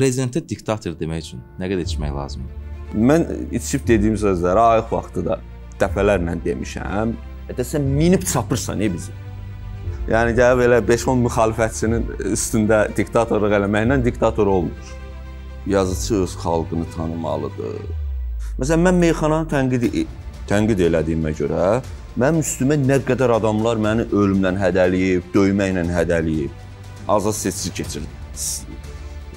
prezidentə diktator demək üçün nə qədər içmək lazımdır? Mən içib dediyim sözləri ayıq vaxtı da dəfələrlə demişəm. E Dəsən minib çapırsan e bizi. Yəni gəlib elə 5-10 müxalifətçinin üstündə diktatorluq eləməklə diktator olmur. Yazıçı öz xalqını tanımalıdır. Məsələn, mən meyxananı tənqid tənqid elədiyimə görə mənim üstümə nə qədər adamlar məni ölümlə hədələyib, döyməklə hədələyib. Azad seçici keçirdi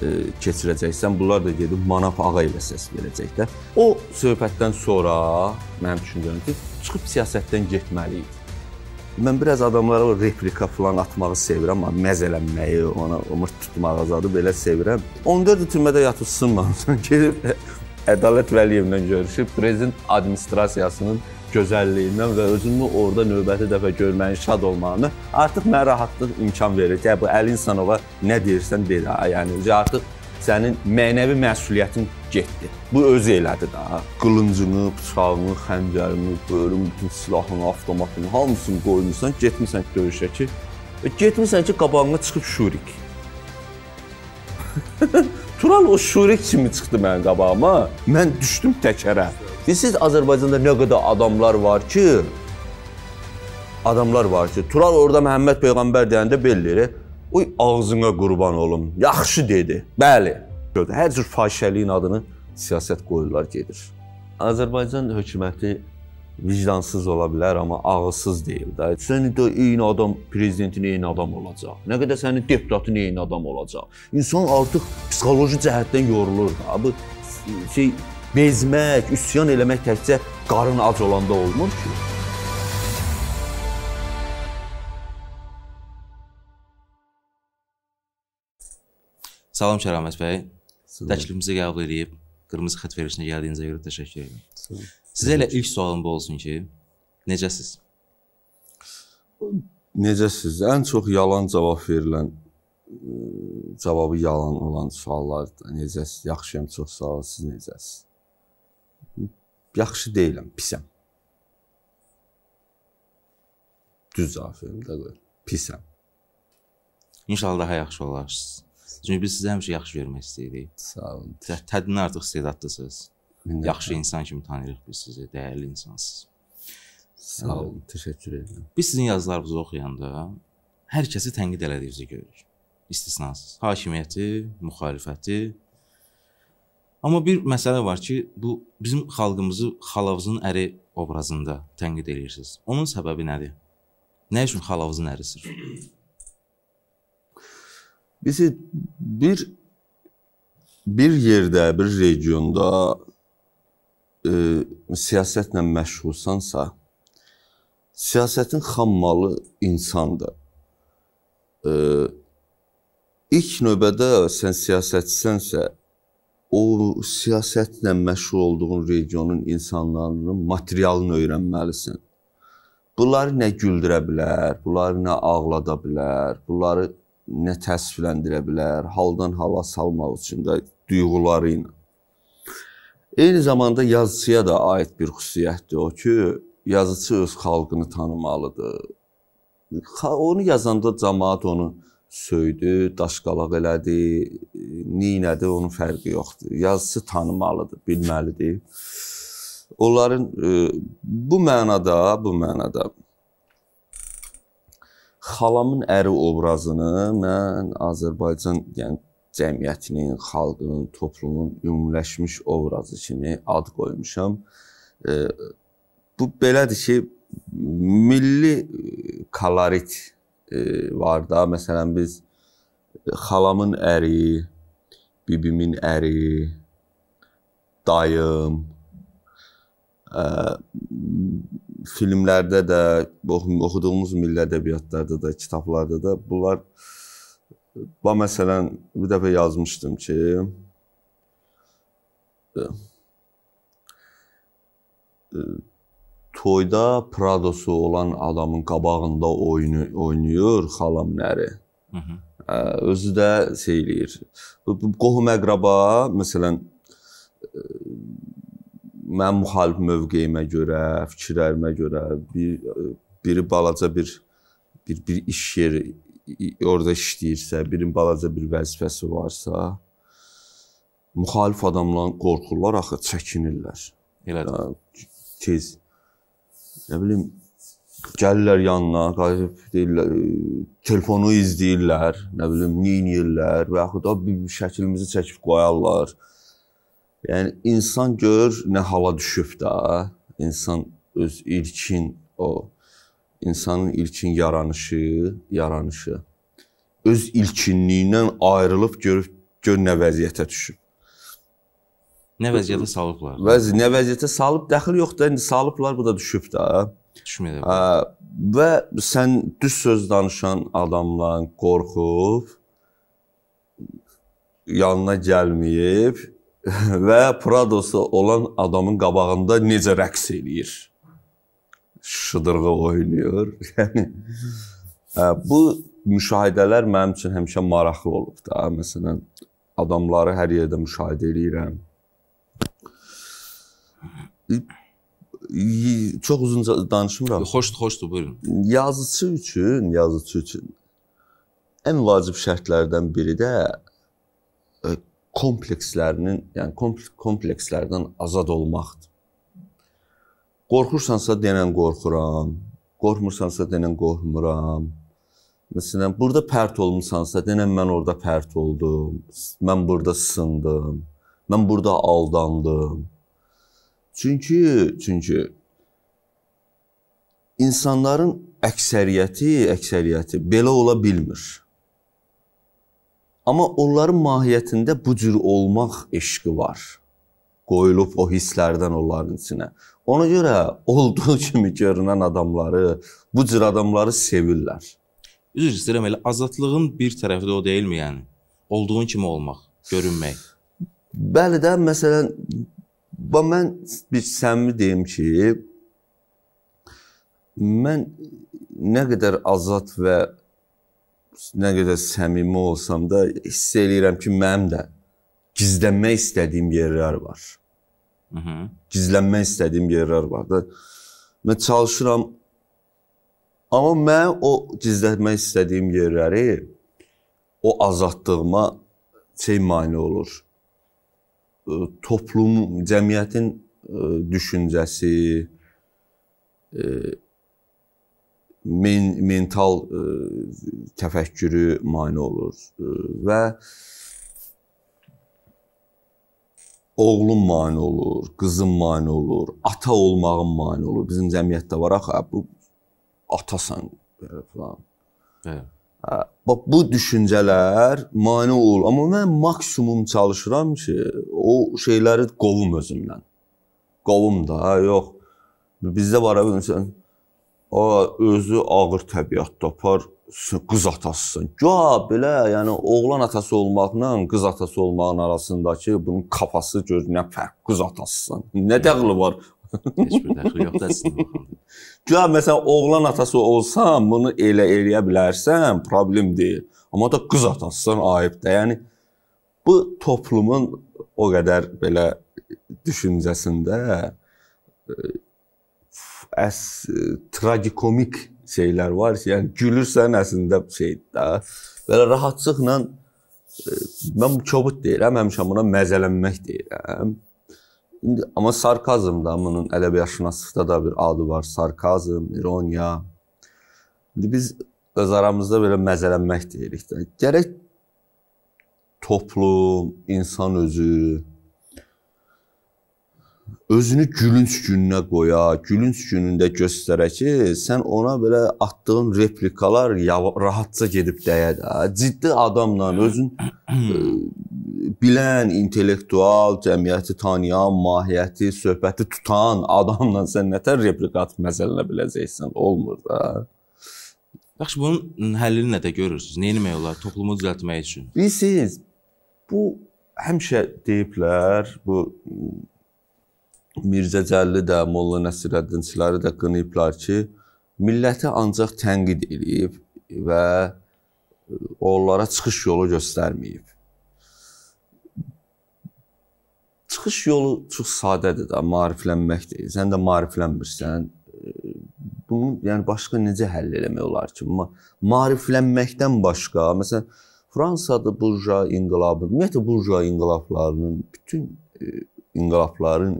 E, keçirəcəksən, bunlar da gedib Manap Ağayevə səs verəcək də. O söhbətdən sonra mənim düşüncəm ki, çıxıb siyasətdən getməli idi. Mən biraz adamlara o replika falan atmağı sevirəm, amma məzələnməyi, ona ömür tutmağı azadı belə sevirəm. 14 il türmədə yatıb sınmamışam, gedib Ədalət Vəliyevlə görüşüb prezident administrasiyasının gözəlliyindən və özünü orada növbəti dəfə görməyin, şad olmağını artıq mənə rahatlıq imkan verir ki, bu Əli İnsanova nə deyirsən de, yəni artıq sənin mənəvi məsuliyyətin getdi. Bu öz elədi də. Qılıncını, bıçağını, xəncərini, bölüm bütün silahını, avtomatını hamısını qoymusan, getmisən döyüşə ki, e, getmisən ki, qabağına çıxıb şurik. Tural o şurik kimi çıxdı mənim qabağıma. Mən düşdüm təkərə. Bilirsiniz Azərbaycanda nə qədər adamlar var ki, adamlar var ki, Tural orada Məhəmməd peyğəmbər deyəndə bellir. Oy ağzına qurban olum. Yaxşı dedi. Bəli. Gördün, hər cür fahişəliyin adını siyasət qoyurlar gedir. Azərbaycan hökuməti vicdansız ola bilər, amma ağılsız deyil də. Sən də eyni adam prezidentin eyni adam olacaq. Nə qədər sənin deputatın eyni adam olacaq. İnsan artıq psixoloji cəhətdən yorulur da. Bu şey bezmək, üsyan eləmək təkcə qarın ac olanda olmur ki. Salam Şəramət bəy. Təklifimizi qəbul edib qırmızı xətt verilişinə gəldiyinizə görə təşəkkür edirəm. Sizə elə ilk sualım bu olsun ki, necəsiz? Necəsiz? Ən çox yalan cavab verilən e, cavabı yalan olan suallar necəsiz? Yaxşıyam, yəni çox sağ olun. Siz necəsiz? yaxşı deyiləm, pisəm. Düz cavab verim də qoy. Pisəm. İnşallah daha yaxşı olarsınız. Çünki biz sizə həmişə yaxşı görmək istəyirik. Sağ olun. Tədbirin artıq istedadlısınız. Yaxşı insan kimi tanıyırıq biz sizi, dəyərli insansınız. Sağ olun, təşəkkür edirəm. Biz sizin yazılarınızı oxuyanda hər kəsi tənqid elədiyinizi görürük. İstisnasız. Hakimiyyəti, müxalifəti, Amma bir məsələ var ki, bu bizim xalqımızı xalavuzun əri obrazında tənqid edirsiniz. Onun səbəbi nədir? Nə üçün xalavuzun ərisir? Bizi bir bir yerdə, bir regionda e, siyasətlə məşğulsansa, siyasətin xammalı insandır. E, ilk növbədə sən siyasətçisənsə, o siyasətlə məşğul olduğun regionun insanlarının materialını öyrənməlisən. Bunları nə güldürə bilər, bunları nə ağlada bilər, bunları nə təəssüfləndirə bilər, haldan hala salmaq üçün də duyğuları ilə. Eyni zamanda yazıçıya da aid bir xüsusiyyətdir o ki, yazıçı öz xalqını tanımalıdır. Onu yazanda cəmaət onu tanımalıdır söydü, daşqalaq elədi, niyinədi, onun fərqi yoxdur. Yazıçı tanımalıdır, bilməlidir. Onların e, bu mənada, bu mənada xalamın əri obrazını mən Azərbaycan, yəni cəmiyyətinin, xalqının, toplumun ümumiləşmiş obrazı kimi ad qoymuşam. E, bu belədir ki, milli kolorit E, var da. Məsələn biz e, xalamın əri, bibimin əri, dayım ə, e, filmlərdə də, oxuduğumuz milli ədəbiyyatlarda da, kitablarda da bunlar ba məsələn bir dəfə yazmışdım ki ə, ə, toyda Pradosu olan adamın qabağında oyunu oynayır xalam nəri. Ə, özü də şey eləyir. Qohum əqraba, məsələn, mən müxalif mövqeyimə görə, fikirlərimə görə bir biri balaca bir bir bir iş yeri orada işləyirsə, birin balaca bir vəzifəsi varsa, müxalif adamlar qorxurlar axı, çəkinirlər. Elədir. Tez Nə bilim gəlirlər yanına, qayıb deyirlər, e, telefonu izləyirlər, nə bilim, niyinirlər və yaxud da bir şəklimizi çəkib qoyarlar. Yəni insan görür nə hala düşüb də, insan öz ilkin o insanın ilkin yaranışı, yaranışı öz ilkinliyindən ayrılıb görüb gör nə vəziyyətə düşüb. Nə vəziyyətə salıblar? Vəzi nə vəziyyətə salıb, dəxil yoxdur. İndi salıblar, bu da düşüb də. Düşməyə hə, də. Və sən düz söz danışan adamla qorxub yanına gəlməyib və Pradosu olan adamın qabağında necə rəqs eləyir? Şıdırğı oynayır. Yəni hə, bu müşahidələr mənim üçün həmişə maraqlı olub da. Məsələn, adamları hər yerdə müşahidə eləyirəm çox uzun danışmıram. Xoşdur, xoşdur, buyurun. Yazıçı üçün, yazıçı üçün ən vacib şərtlərdən biri də e, komplekslərinin, yəni komplekslərdən azad olmaqdır. Qorxursansa denən qorxuram, qorxmursansa denən qorxmuram. Məsələn, burada pərt olmusansa, denən mən orada pərt oldum, mən burada sındım, mən burada aldandım Çünki, çünki insanların əksəriyyəti, əksəriyyəti belə ola bilmir. Amma onların mahiyyətində bu cür olmaq eşqi var. Qoyulub o hisslərdən onların içinə. Ona görə olduğu kimi görünən adamları, bu cür adamları sevirlər. Üzr istəyirəm, elə azadlığın bir tərəfi də o deyilmi yəni? Olduğun kimi olmaq, görünmək. Bəli də, məsələn, Və mən bir səmimi deyim ki, mən nə qədər azad və nə qədər səmimi olsam da hiss eləyirəm ki, mənim də gizlənmək istədiyim yerlər var. Mhm. Gizlənmək istədiyim yerlər var da. Mən çalışıram amma mən o gizlətmək istədiyim yerləri o azadlığıma şey mane olur toplum, cəmiyyətin düşüncəsi, men mental təfəkkürü mane olur və oğlun mane olur, qızın mane olur, ata olmağın mane olur. Bizim cəmiyyətdə var axı, bu atasan belə falan. Hə. Bax bu düşüncələr mane olur, amma mən maksimum çalışıram ki, o şeyləri qovum özümdən. Qovum da, hə, yox. Bizdə var bilirsən, o özü ağır təbiət tapar, qız atasısın. Güya belə, yəni oğlan atası olmaqla qız atası olmağın arasındakı bunun kafası gör nə fərq, qız atasısın. Nə dəxli var? Heç bir dəxli yoxdur əslində. Güya məsələn oğlan atası olsam, bunu elə eləyə bilərsən, problem deyil. Amma da qız atasısan ayıb da. Yəni bu toplumun o qədər belə düşüncəsində e, əs e, tragikomik şeylər var. Yəni gülürsən əslində şeydir də. Belə rahatlıqla e, mən kobud deyirəm, həmişə buna məzələnmək deyirəm. İndi amma sarkazm da bunun ədəbiyyatşünaslıqda da bir adı var. Sarkazm, ironiya. İndi biz öz aramızda belə məzələnmək deyirik də. Gərək toplum, insan özü özünü gülünc gününə qoya, gülünc günündə göstərə ki, sən ona belə atdığın replikalar rahatca gedib dəyə də. Ciddi adamla özün bilən, intellektual, cəmiyyəti tanıyan, mahiyyəti, söhbəti tutan adamla sən nətər replikat məsələnə biləcəksən? Olmur da. Yaxşı, bunun həllini nədə görürsüz? Nə etmək olar toplumu düzəltmək üçün? Bilirsiniz, bu həmişə deyiblər, bu Mirzə Cəlli də, Molla Nəsrəddin Çiləri də qınayıblar ki, milləti ancaq tənqid eləyib və onlara çıxış yolu göstərməyib. Çıxış yolu çox sadədir də, maariflənmək deyil. Sən də maariflənmirsən. Bunu yəni başqa necə həll eləmək olar ki? Ma maariflənməkdən başqa, məsələn, Fransada burja inqilabı, ümumiyyətlə burja inqilablarının bütün inqilabların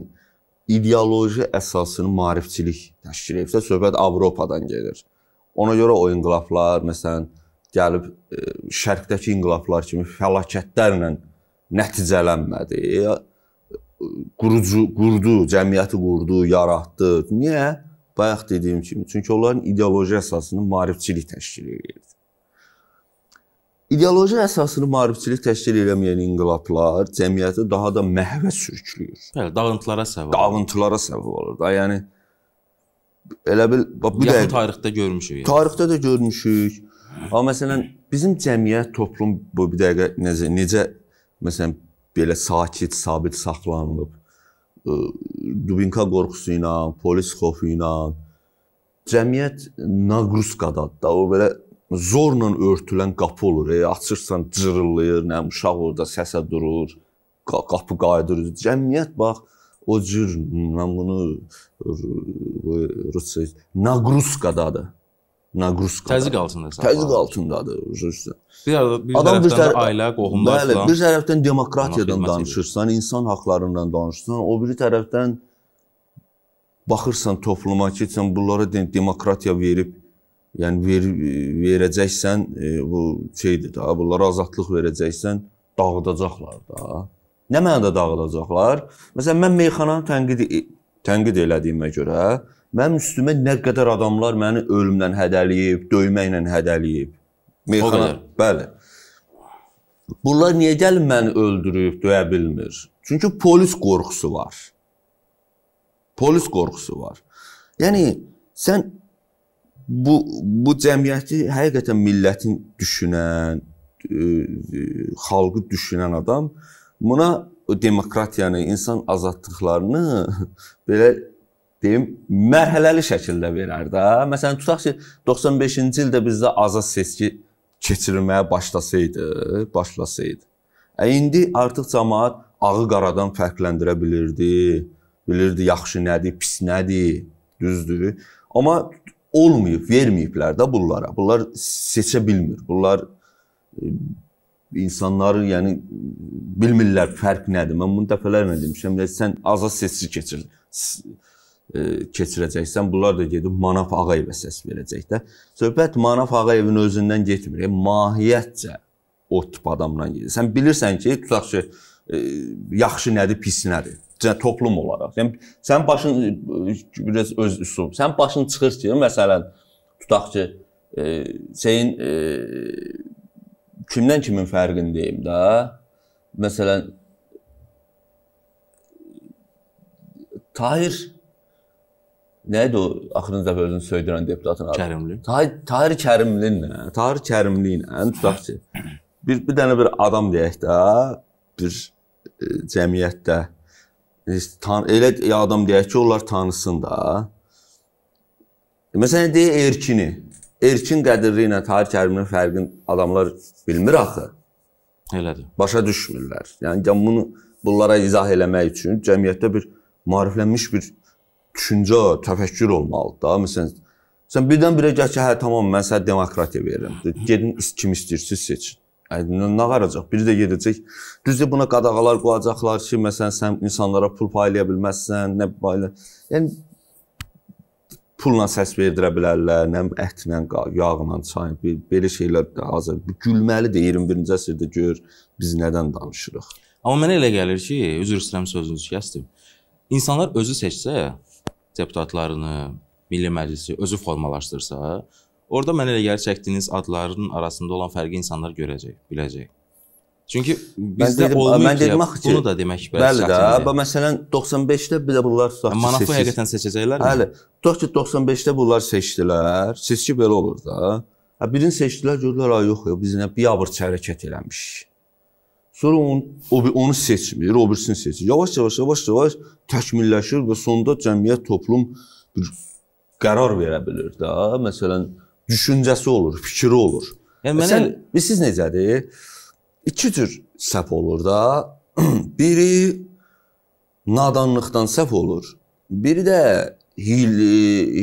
ideoloji əsasını maarifçilik təşkil edibsə, söhbət Avropadan gedir. Ona görə o inqilablar, məsələn, gəlib şərqdəki inqilablar kimi fəlakətlərlə nəticələnmədi qurucu qurdu, cəmiyyəti qurdu, yaratdı. Niyə? Bayaq dediyim kimi, çünki onların ideoloji əsasını maarifçilik təşkil edirdi. İdeoloji əsasını maarifçilik təşkil eləməyən inqilablar cəmiyyəti daha da məhvə sürükləyir. Bəli, dağıntılara səbəb. Dağıntılara səbəb olur da. Yəni elə bil bax bu dəqiq tarixdə görmüşük. Yəni. Tarixdə də görmüşük. Amma məsələn bizim cəmiyyət, toplum bu bir dəqiqə necə necə məsələn belə sakit, sabit saxlanılıb. Dubinka qorxusu ilə, polis xofu ilə cəmiyyət naqruskadadır da. O belə zorla örtülən qapı olur. E, açırsan cırıldayır, nə uşaq orada səsə durur, qapı qayıdır. Cəmiyyət bax o cür namını Rusca naqruskadadır naqruzka. Təzyiq altındadır. Təzyiq altındadır, üzrsən. Bir arada bir Adam tərəfdən bir tərəf, ailə, qohumlar bəli, falan. Bəli, bir tərəfdən demokratiyadan danışırsan, insan haqqlarından danışırsan, o biri tərəfdən baxırsan topluma ki, sən bunlara demokratiya verib, yəni ver, verəcəksən, e, bu şeydir də, bunlara azadlıq verəcəksən, dağıdacaqlar da. Nə mənada dağıdacaqlar? Məsələn, mən meyxananı tənqid e- tənqid elədiyimə görə Mənim üstümə nə qədər adamlar məni ölümlə hədəliyib, döyməklə hədəliyib. Meyxana, bəli. Bunlar niyə gəlib məni öldürüb, döyə bilmir? Çünki polis qorxusu var. Polis qorxusu var. Yəni sən bu bu cəmiyyəti həqiqətən millətin düşünən, e, xalqı düşünən adam buna demokratiyanı, insan azadlıqlarını belə deyim, mərhələli şəkildə verər də. Məsələn, tutaq ki, 95-ci ildə bizdə azad seçki keçirilməyə başlasaydı, başlasaydı. Ə e, indi artıq cəmaət ağı qaradan fərqləndirə bilirdi. Bilirdi yaxşı nədir, pis nədir, düzdür. Amma olmayıb, verməyiblər də bunlara. Bunlar seçə bilmir. Bunlar e, insanları, yəni bilmirlər fərq nədir. Mən bunu dəfələrlə demişəm. Yəni, sən azad seçki keçir. E, keçirəcəksən, bunlar da gedib Manaf Ağayevə səs verəcək də. Söhbət Manaf Ağayevin özündən getmir. E, mahiyyətcə o tip adamdan gedir. Sən bilirsən ki, tutaq ki, e, yaxşı nədir, pis nədir. Yəni toplum olaraq. Yəni sən başın biraz öz üslub. Sən başın çıxır ki, məsələn, tutaq ki, şeyin kimdən kimin fərqindəyim də. Məsələn Tahir Nə idi o axırıncı dəfə özünü söydürən deputatın adı? Kərimli. Tahir, Tahir Kərimlinlə, Tahir Kərimli ilə tutaq ki, bir bir dənə bir adam deyək də, bir e, cəmiyyətdə e, tan elə adam deyək ki, onlar tanısın da. E, məsələn deyə Erkini. Erkin qədirli ilə Tahir Kərimlinin fərqini adamlar bilmir axı. Elədir. Başa düşmürlər. Yəni bunu bunlara izah eləmək üçün cəmiyyətdə bir maariflənmiş bir düşüncə, təfəkkür olmalıdır da. Məsələn, sən birdən-birə gəl ki, hə tamam, mən sənə demokratiya verirəm. Gedin kim istəyirsiniz seçin. Aydınlığı nə qaracaq? Biri də gedəcək. Düzdür buna qadağalar qoyacaqlar ki, məsələn sən insanlara pul paylaya bilməzsən, nə payla. Yəni pulla səs verdirə bilərlər, nə ətlə, yağla, çayla, belə şeylər də hazır. Gülməli də 21-ci əsrdə gör biz nədən danışırıq. Amma mənə elə gəlir ki, üzr istəyirəm sözünüzü kəsdim. İnsanlar özü seçsə, deputatlarını, Milli Məclisi özü formalaşdırsa, orada mən elə gəlir çəkdiyiniz adların arasında olan fərqi insanlar görəcək, biləcək. Çünki bizdə olmayıb. Mən dedim axı ki, bunu da demək bəs. Bəli də, bə məsələn 95-də bir də bunlar tutaq. Manafı həqiqətən seçəcəklərmi? Bəli. Tutaq ki 95-də bunlar seçdilər. Seçki belə olur da. Hə birini seçdilər, gördülər ay yox, yox biz nə biabırçı hərəkət eləmişik. Sonra on, o, onu seçmir, o birisini seçir. Yavaş-yavaş, yavaş-yavaş təkmilləşir və sonda cəmiyyət, toplum bir qərar verə bilir də. Məsələn, düşüncəsi olur, fikri olur. Yəni mənə Sən, siz necədir? İki cür səhv olur da. Biri nadanlıqdan səhv olur. Biri də hil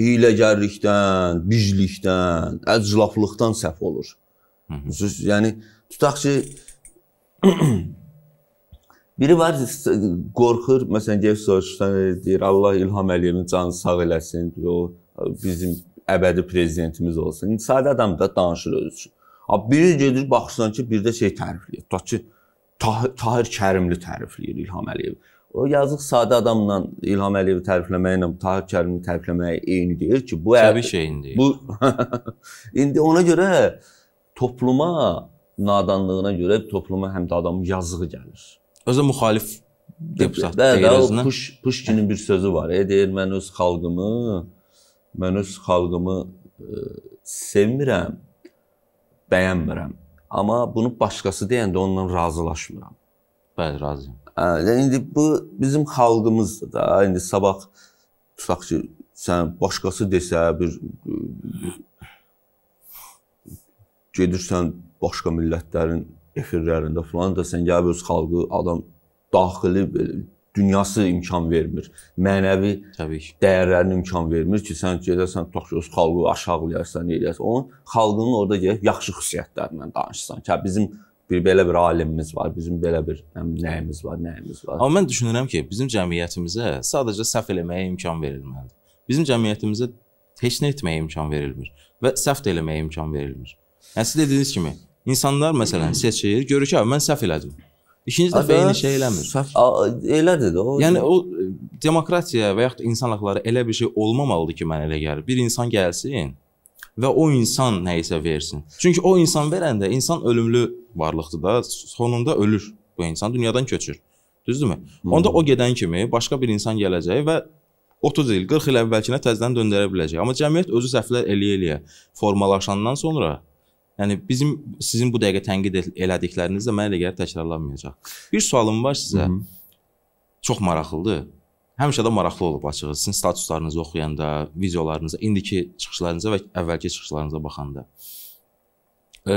hiləgərlikdən, biclikdən, əclaflıqdan səhv olur. Hı -hı. Yəni tutaq ki, Biri var qorxur, məsələn, gəlib soruşsan, e, deyir Allah İlham Əliyevin canı sağ eləsin, o bizim əbədi prezidentimiz olsun. Sadə adam da danışır özü üçün. Abi biri gedir baxırsan ki, bir də şey tərifləyir. Tutaq ki, Tah Tahir Kərimli tərifləyir İlham Əliyev. O yazıq sadə adamla İlham Əliyevi tərifləməklə Tahir Kərimli tərifləməyə eyni deyil ki, bu təbii şeyindir. Bu indi ona görə topluma nadanlığına görə topluma həm də adamın yazığı gəlir. Özə müxalif deputat deyir özünə. Puş Puşkinin bir sözü var. E, deyir mən öz xalqımı mən öz xalqımı e, sevmirəm, bəyənmirəm. Amma bunu başqası deyəndə onunla razılaşmıram. Bəli, razıyam. Ə, indi bu bizim xalqımızdır da. İndi sabah tutaq ki, sən başqası desə bir gedirsən başqa millətlərin efirlərində falan da sən gəlib öz xalqı adam daxili belə dünyası imkan vermir. Mənəvi təbii ki, dəyərlərinə imkan vermir ki, sən gedəsən tutaq ki, öz xalqı aşağılayasan, eləyəsən. Onun xalqının orada gəlib yaxşı xüsusiyyətlərindən danışsan. Ki, hə, bizim bir belə bir alimimiz var, bizim belə bir nəyimiz var, nəyimiz var. Amma mən düşünürəm ki, bizim cəmiyyətimizə sadəcə səhv eləməyə imkan verilməlidir. Bizim cəmiyyətimizə heç nə etməyə imkan verilmir və səhv də eləməyə imkan verilmir. Yəni siz dediyiniz kimi, İnsanlar məsələn hmm. seçir, görür ki, mən səhv elədim. İkinci dəfə eyni şey eləmir. Səhv elədir də o. Yəni o e, demokratiya və yaxud insan hüquqları elə bir şey olmamalıdır ki, mənə elə gəlir. Bir insan gəlsin və o insan nə isə versin. Çünki o insan verəndə insan ölümlü varlıqdır da, sonunda ölür bu insan, dünyadan köçür. Düzdürmü? Hmm. Onda o gedən kimi başqa bir insan gələcək və 30 il, 40 il əvvəlkinə təzədən döndərə biləcək. Amma cəmiyyət özü səhvlər eləyə-eləyə formalaşandan sonra Yəni bizim sizin bu dəqiqə tənqid elədikləriniz də mənə elə gəlir təkrarlanmayacaq. Bir sualım var sizə. Hı -hı. Çox maraqlıdır. Həmişə də maraqlı olub açığı. Sizin statuslarınızı oxuyanda, videolarınıza, indiki çıxışlarınıza və əvvəlki çıxışlarınıza baxanda. E,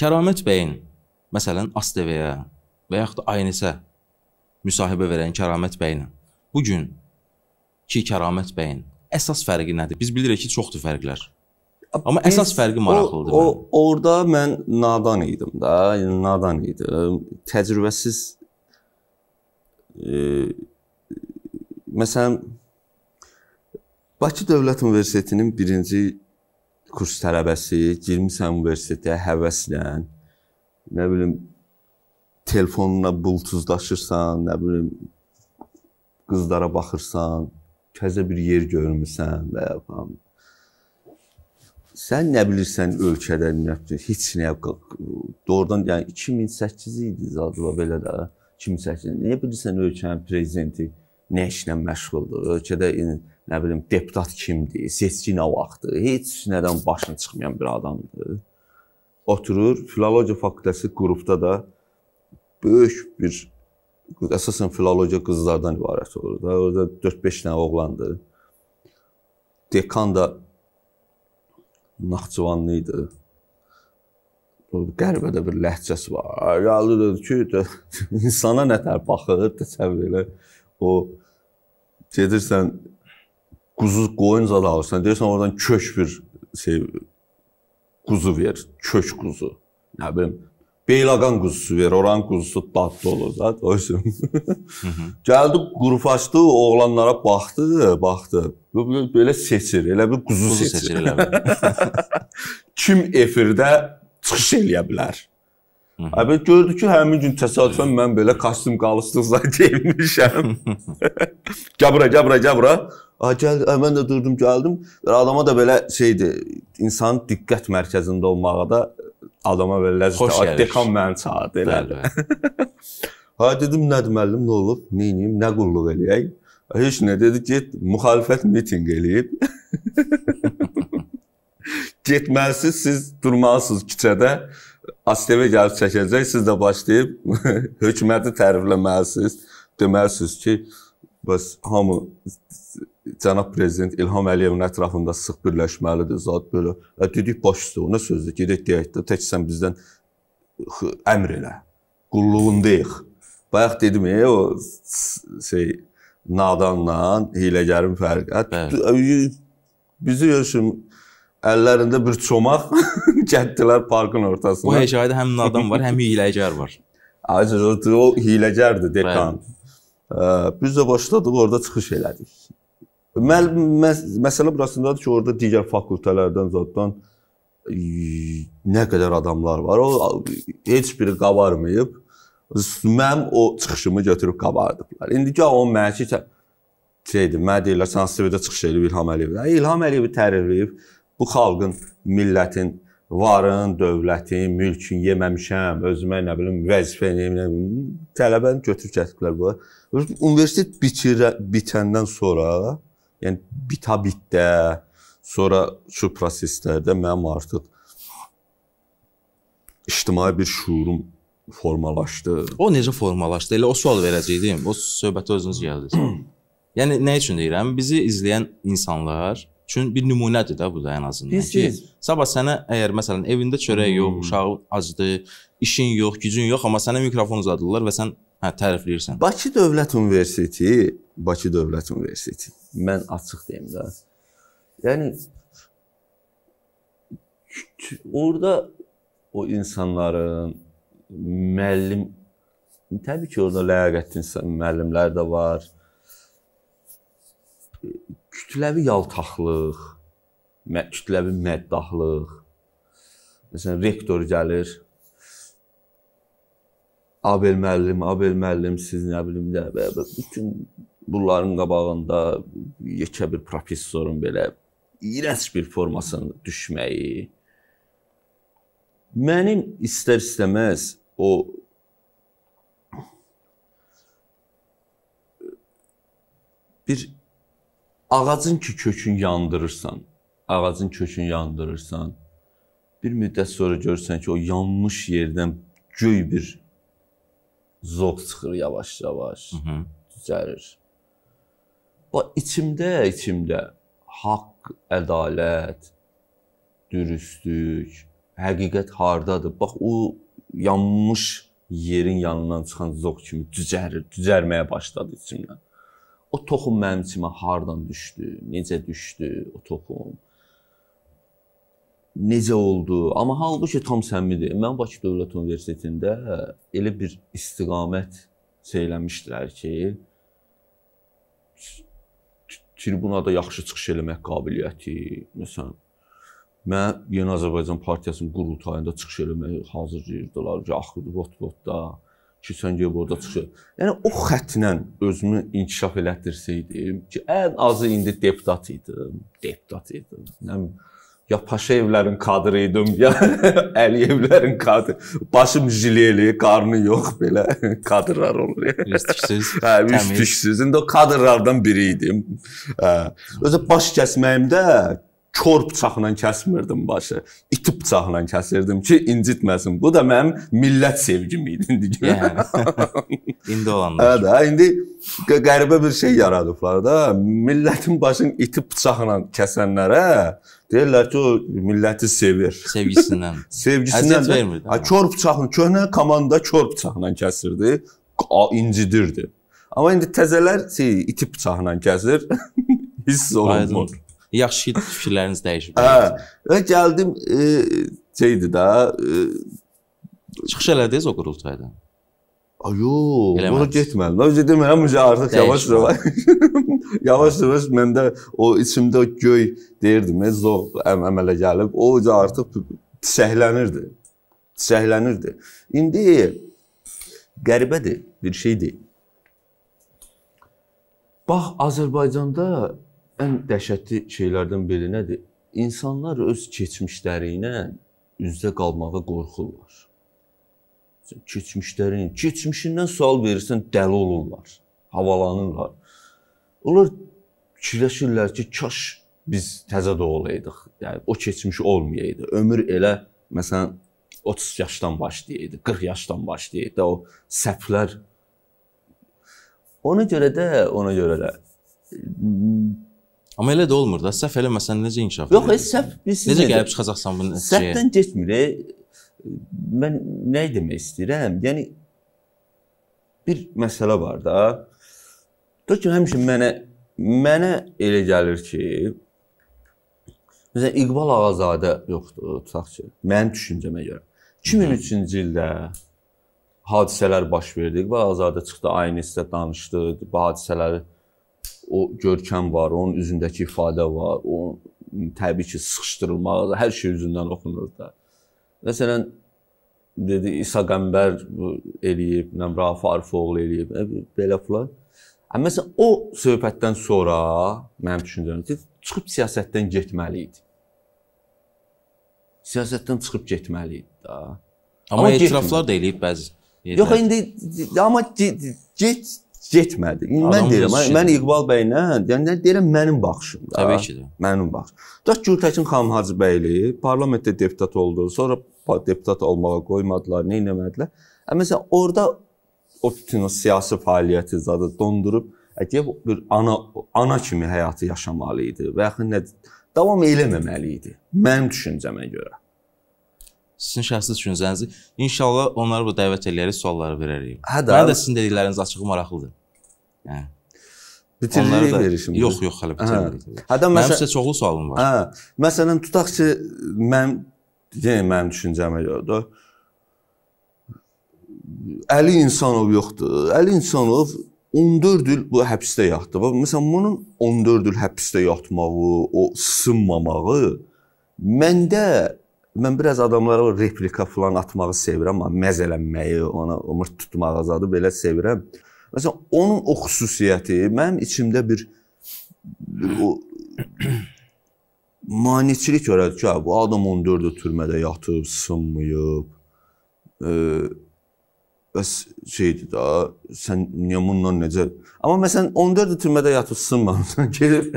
Kəramət bəyin məsələn ASTV-yə və yaxud da ANS-ə müsahibə verən Kəramət bəylə bu gün ki Kəramət bəyin əsas fərqi nədir? Biz bilirik ki, çoxdur fərqlər. Amma biz, əsas fərqi maraqlıdır. O, mənim. o orada mən nadan idim də, yəni nadan idim. Təcrübəsiz e, məsələn Bakı Dövlət Universitetinin birinci kurs tələbəsi girmisən universitetə həvəslə, nə bilim telefonla bultuzlaşırsan, nə bilim qızlara baxırsan, təzə bir yer görmüsən və ya falan Sən nə bilirsən ölkədə ümumiyyətlə heç nə doğrudan yəni 2008 idi zadva belə də 2008. Nə bilirsən ölkənin prezidenti nə işlə məşğuldur? Ölkədə nə bilim deputat kimdir? Seçki nə vaxtdır? Heç nədən başın çıxmayan bir adamdır. Oturur filologiya fakültəsi qrupda da böyük bir əsasən filologiya qızlardan ibarət olur da. Orada 4-5 dənə oğlandır. Dekan da Naxçıvanlı idi. Qəribədə bir ləhcəsi var. Gəldi dedi ki, də, insana nətər baxır, təsəvvür elə. O gedirsən quzu qoyun zad alırsan, deyirsən oradan kök bir şey quzu ver, kök quzu. Nə bilim, Beyləqan quzusu ver, oran quzusu dadlı olur zat. O üçün. Gəldi qrup açdı, oğlanlara baxdı, baxdı. Belə seçir, elə bir quzu, quzu seçir. seçir elə Kim efirdə çıxış eləyə bilər? Abi gördü ki, həmin gün təsadüfən mən belə kostyum qalıstıqla geyinmişəm. gəl bura, gəl bura, gəl bura. A gəl, ə, mən də durdum, gəldim. Adama da belə şeydi, insanın diqqət mərkəzində olmağa da adama belə ləzzət. Dekan mənim çağırdı elə. Ha dedim nədir müəllim, nə olub? Nə edeyim, nə qulluq eləyək? Heç nə dedi, get müxalifət mitinq eləyib. Getməlisiniz, siz durmalısınız küçədə. ASTV gəlib çəkəcək, siz də başlayıb hökuməti tərifləməlisiniz. Deməlisiniz ki, bəs hamı cənab prezident İlham Əliyevin ətrafında sıx birləşməlidir zat belə. Və dedik baş üstə ona sözdür. Gedək deyək də tək sən bizdən əmr elə. Qulluğundayıq. Bayaq dedim e o şey nadanla hiləgərin fərqi. Bizi görüşüm əllərində bir çomaq gətdilər parkın ortasına. Bu hekayədə həm nadan var, həm hiləgər var. Ayrıca o hiləgərdir dekan. Bəli. Hə, biz də başladıq, orada çıxış elədik. Müəllim məs məsələ burasındadır ki, orada digər fakültələrdən zətdən nə qədər adamlar var. O heç biri qavarmayıb. Mənim o çıxışımı götürüb qavardıblar. İndiki o məşi şeydir. Mən deyirlər Sanseverdə çıxış eləyib İlham Əliyev. Hə, İlham Əliyevi tərifləyib bu xalqın, millətin varın, dövlətin, mülkün yeməmişəm, özümə nə bilim vəzifə eləyim, nə bilim tələbəni götürüb gətiriblər bura. Universitet bitir bitəndən sonra Yəni bitabitdə, sonra şu proseslərdə mənim artıq ictimai bir şuurum formalaşdı. O necə formalaşdı? Elə o sual verəcəydim. O söhbətə özünüz gəldiniz. yəni nə üçün deyirəm? Bizi izləyən insanlar üçün bir nümunədir də bu da ən azından. Biz, ki, biz. Sabah sənə əgər məsələn evində çörək hmm. yox, uşağın acdır, işin yox, gücün yox, amma sənə mikrofon uzadırlar və sən hə tərifləyirsən. Bakı Dövlət Universiteti, Bakı Dövlət Universiteti mən açıq deyim də. Yəni orada o insanların müəllim təbii ki, orada ləyaqətli insan müəllimlər də var. Kütləvi yaltaqlıq, kütləvi məddahlıq. Məsələn, rektor gəlir. Abel müəllim, Abel müəllim siz nə bilim də bütün bunların qabağında yekə bir professorun belə iyrənc bir formasını düşməyi mənim istər istəməz o bir ağacın ki kökün yandırırsan, ağacın kökün yandırırsan, bir müddət sonra görürsən ki, o yanmış yerdən göy bir zoq çıxır yavaş-yavaş, düzəlir. -yavaş, Bax içimdə, içimdə haqq, ədalət, dürüstlük, həqiqət hardadır? Bax o yanmış yerin yanından çıxan zoq kimi cücərir, cücərməyə başladı içimdən. O toxum mənim içimə hardan düşdü? Necə düşdü o toxum? necə oldu? Amma halbuki tam səmimidir. Mən Bakı Dövlət Universitetində elə bir istiqamət seçilmişdilər ki, tribunada yaxşı çıxış eləmək qabiliyyəti, məsələn, mən Yeni Azərbaycan Partiyasının qurultayında çıxış eləməyi hazırlayırdılar ki, axırda vot-votda ki, sən gəlib orada çıxış. Yəni o xətlə özümü inkişaf elətdirsəydim ki, ən azı indi deputat idim, deputat idim. Yəni ya Paşayevlərin kadrı idim, ya Əliyevlərin kadrı. Başım jileli, qarnı yox belə kadrlar olur. Üstüksüz. hə, üstüksüz. İndi o kadrlardan biri idim. Hə. Özü baş kəsməyimdə kor bıçaqla kəsmirdim başı. İti bıçaqla kəsirdim ki, incitməsin. Bu da mənim millət sevgim idi indi. Yəni. indi olanlar. Hə də, indi qəribə bir şey yaradıblar da, millətin başını iti bıçaqla kəsənlərə deyirlər ki, o milləti sevir. Sevgisindən. Sevgisindən Əziyyət vermirdi. Ha, kor bıçaqla köhnə komanda kor bıçaqla kəsirdi, incidirdi. Amma indi təzələr şey, iti bıçaqla kəsir. hiss olunmur yaxşı ki, fikirləriniz dəyişib. Hə. Və gəldim e, şeydi də. E, Çıxış elədiniz o qurultaydan. Ayo, buna getmədim. Özü demirəm, məncə artıq yavaş-yavaş. yavaş-yavaş məndə o içimdə göy deyirdim, e, zov əm əmələ gəlib. O artıq səhlənirdi. Səhlənirdi. İndi qəribədir, bir şeydir. Bax Azərbaycanda ən dəhşətli şeylərdən biri nədir? İnsanlar öz keçmişləri ilə üzdə qalmağa qorxurlar. Keçmişlərin, keçmişindən sual verirsən, dəli olurlar, havalanırlar. Onlar fikirləşirlər ki, kaş biz təzə doğulaydıq. Yəni o keçmiş olmayaydı. Ömür elə məsələn 30 yaşdan başlayırdı, 40 yaşdan başlayırdı o səhvlər. Ona görə də, ona görə də Amma elə də olmur da. Səhv eləməsən necə inkişaf edir? Yox, heç e, səhv bilirsiz. Necə gəlib çıxacaqsan bunun nəticəyə? Səhvdən getmir. E, mən nə demək istəyirəm? Yəni bir məsələ var da. Tut ki, həmişə mənə mənə elə gəlir ki, məsələn İqbal Ağazadə yoxdur, tutaq ki, mənim düşüncəmə görə 2003-cü ildə hadisələr baş verdi. İqbal Ağazadə çıxdı, aynı istə danışdı, bu hadisələri o görkəm var, onun üzündəki ifadə var, o təbii ki, sıxışdırılmağı, hər şey üzündən oxunur da. Məsələn, dedi İsa Qəmbər eləyib, mən Rauf Arifoğlu eləyib, e, belə filan. Amma hə, məsələn o söhbətdən sonra mənim düşüncəmcə çıxıb siyasətdən getməli idi. Siyasətdən çıxıb getməli idi da. Amma, amma etiraflar getmir. da eləyib bəzi. Yerlər. Yox indi amma get getmədi. Mən deyirəm, mən, mən İqbal bəylə, yəni deyirəm mənim baxışım da. Təbii ki də. Mənim baxışım. Tutaq Gürtəkin xanım Hacıbəyli parlamentdə deputat oldu, sonra deputat olmağa qoymadılar, nə etmədilər. Ə məsələn, orada o bütün o siyasi fəaliyyəti zada dondurub Əgər bir ana ana kimi həyatı yaşamalı idi və yaxın nə davam eləməməli idi. Mənim düşüncəmə görə sizin şəxsi düşüncənizi inşallah onları bu dəvət eləyərək sualları verərik. Hə də. Mən də sizin dedikləriniz açığı maraqlıdır. Yəni hə. Bitiririk verişimizi. Yox, yox, hələ hə. bitirmirik. Hə də məsələn mənim sizə çoxlu sualım var. Hə. Məsələn tutaq ki, mən yenə mənim düşüncəmə görədir. Əli İnsanov yoxdur. Əli İnsanov 14 il bu həbsdə yatdı. Və məsələn bunun 14 il həbsdə yatmağı, o sınmamağı məndə Mən biraz adamlara o replika falan atmağı sevirəm, amma məzələnməyi, ona mırt tutmağı azadı belə sevirəm. Məsələn, onun o xüsusiyyəti mənim içimdə bir, bir o maneçilik öyrədir ki, bu adam 14 il türmədə yatıb, sınmayıb. E, bəs şeydir də, sən niyə bununla necə? Amma məsələn 14 il türmədə yatıb sınmamısan, gedib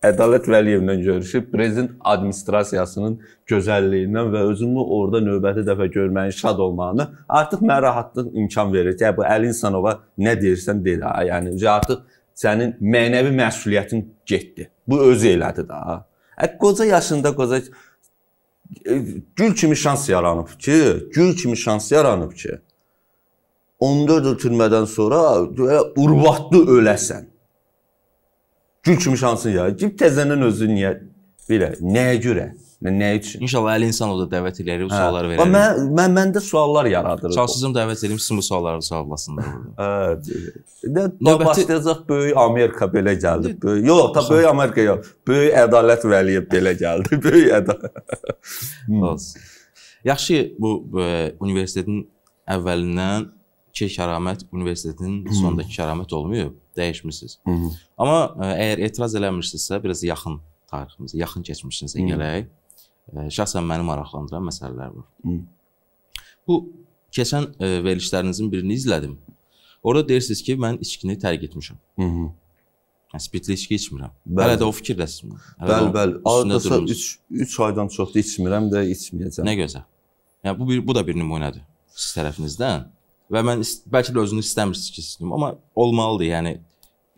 Ədalət Vəliyevlə görüşüb, prezident administrasiyasının gözəlliyindən və özümü orada növbəti dəfə görməyin şad olmağını artıq mənə rahatlıq imkan verir. Yəni bu Əli İnsanova nə deyirsən de, yəni artıq sənin mənəvi məsuliyyətin getdi. Bu özü elədi də. Ə qoca yaşında qoca e, gül kimi şans yaranıb ki, gül kimi şans yaranıb ki, 14 il türmədən sonra e, urvatlı öləsən. Gül kimi şansın ya. Gib təzəndən özü niyə belə nəyə görə? Nə, nə üçün? İnşallah Əli İnsanovu da dəvət edərik, bu hə. sualları verərik. Mən, mən məndə suallar yaradır. Çalsızım dəvət edim, sizin bu suallarınızı cavablasınlar burada. Də hə, Növbəti... başlayacaq böyük Amerika belə gəldi. Böyük, yox, ta böyük Amerika yox. Böyük ədalət Vəliyev belə gəldi. Böyük ədalət. Olsun. Yaxşı, bu universitetin əvvəlindən ki, kəramət universitetin sondakı kəramət olmayıb dəyişmisiniz. Hı -hı. Amma e, əgər etiraz eləmirsinizsə, biraz yaxın tariximizə, yaxın keçmişinizə Hı -hı. gələk. E, şəxsən məni maraqlandıran məsələlər var. Hı -hı. Bu keçən ə, e, verilişlərinizin birini izlədim. Orada deyirsiniz ki, mən içkini tərk etmişəm. Hı -hı. Mən hə, spirtli içki içmirəm. Bəli. Hələ də o fikirdəsiz. Bəli, bəli. Adətən 3 3 aydan çoxdur içmirəm də içməyəcəm. Nə gözəl. Yəni bu bir bu da bir nümunədir siz tərəfinizdən. Və mən bəlkə də özünüz istəmirsiniz ki, sistem, amma olmalıdır. Yəni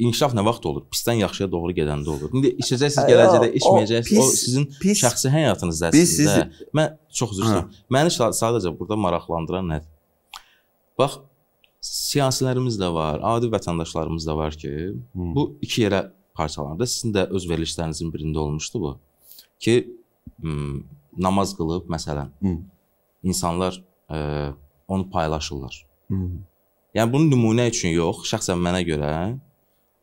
inkişaf nə vaxt olur? Pisdən yaxşıya doğru gedəndə olur. İndi içəcəksiniz gələcəkdə içməyəcəksiniz. O, pis, o sizin pis, şəxsi həyatınızda əslində. Siz... Mən çox üzr hə. istəyirəm. Məni sadəcə burada maraqlandıran nədir? Bax siyasilərimiz də var, adi vətəndaşlarımız da var ki, hmm. bu iki yerə parçalandı. Sizin də öz verilişlərinizin birində olmuşdu bu. Ki namaz qılıb məsələn, hmm. insanlar ə, onu paylaşırlar. Hmm. Yəni bunu nümunə üçün yox, şəxsən mənə görə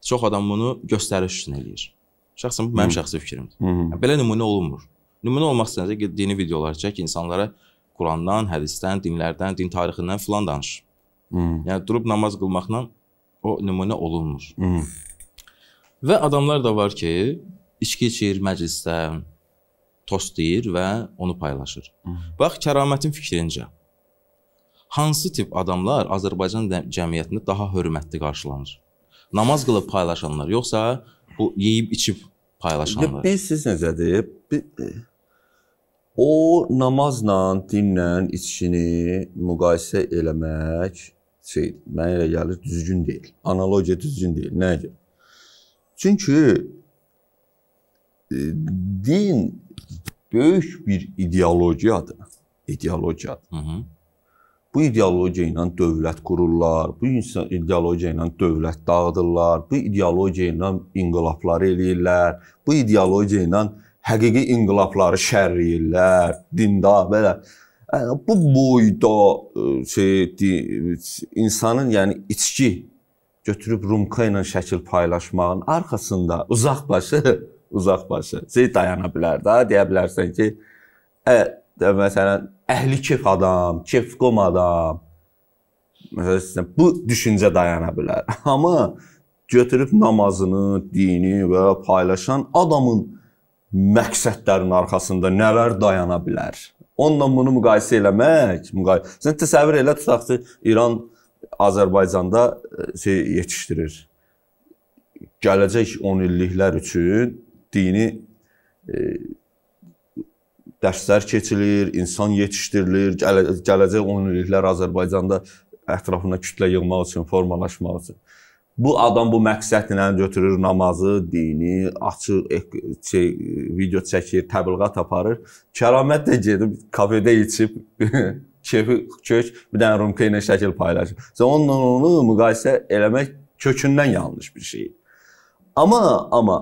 çox adam bunu göstəriş üçün eləyir. Şəxsən bu mənim hmm. şəxsi fikrimdir. Hmm. Yəni, belə nümunə olunmur. Nümunə olmaq istəyəndə dini videolar çək, insanlara Qurandan, hədisdən, dinlərdən, din tarixindən filan danış. Hmm. Yəni durub namaz qılmaqla o nümunə olunmur. Hmm. Və adamlar da var ki, içki içir məclisdə, tost deyir və onu paylaşır. Hmm. Bax, kəramətin fikrincə hansı tip adamlar Azərbaycan cəmiyyətində daha hörmətli qarşılanır? Namaz qılıb paylaşanlar, yoxsa bu yeyib içib paylaşanlar? Bəs necədir? E, o namazla, dinlə, içkini müqayisə eləmək şey, mənə elə gəlir düzgün deyil. Analogiya düzgün deyil. Nəyə görə? Çünki e, din böyük bir ideologiyadır. İdeologiyadır. Hı -hı. Bu ideologiya ilə dövlət qururlar, bu ideologiya ilə dövlət dağıdırlar, bu ideologiya ilə inqilabları eləyirlər, bu ideologiya ilə həqiqi inqilabları şərləyirlər, dində belə bu boyda şey insanın yəni içki götürüb rumka ilə şəkil paylaşmağın arxasında uzaqbaşı uzaqbaşı şey dayana bilər də, deyə bilərsən ki, ə, məsələn əhli kef adam, kefkom adam. Məsələn, bu düşüncə dayana bilər. Amma götürüb namazını, dini və paylaşan adamın məqsədlərinin arxasında nələr dayana bilər? Onunla bunu müqayisə eləmək, müqayisə. Sən təsəvvür elə tutaq ki, İran Azərbaycanda e, şey yetişdirir. Gələcək 10 illiklər üçün dini e, dərslər keçilir, insan yetişdirilir, gələ gələcək 10 illiklər Azərbaycanda ətrafına kütlə yığmaq üçün, formalaşmaq üçün. Bu adam bu məqsədlə götürür namazı, dini, açıq şey video çəkir, təbliğat aparır. Kəramət də gedib kafedə içib kefi kök bir dənə rumka ilə şəkil paylaşır. Sən onunla onu müqayisə eləmək kökündən yanlış bir şeydir. Amma amma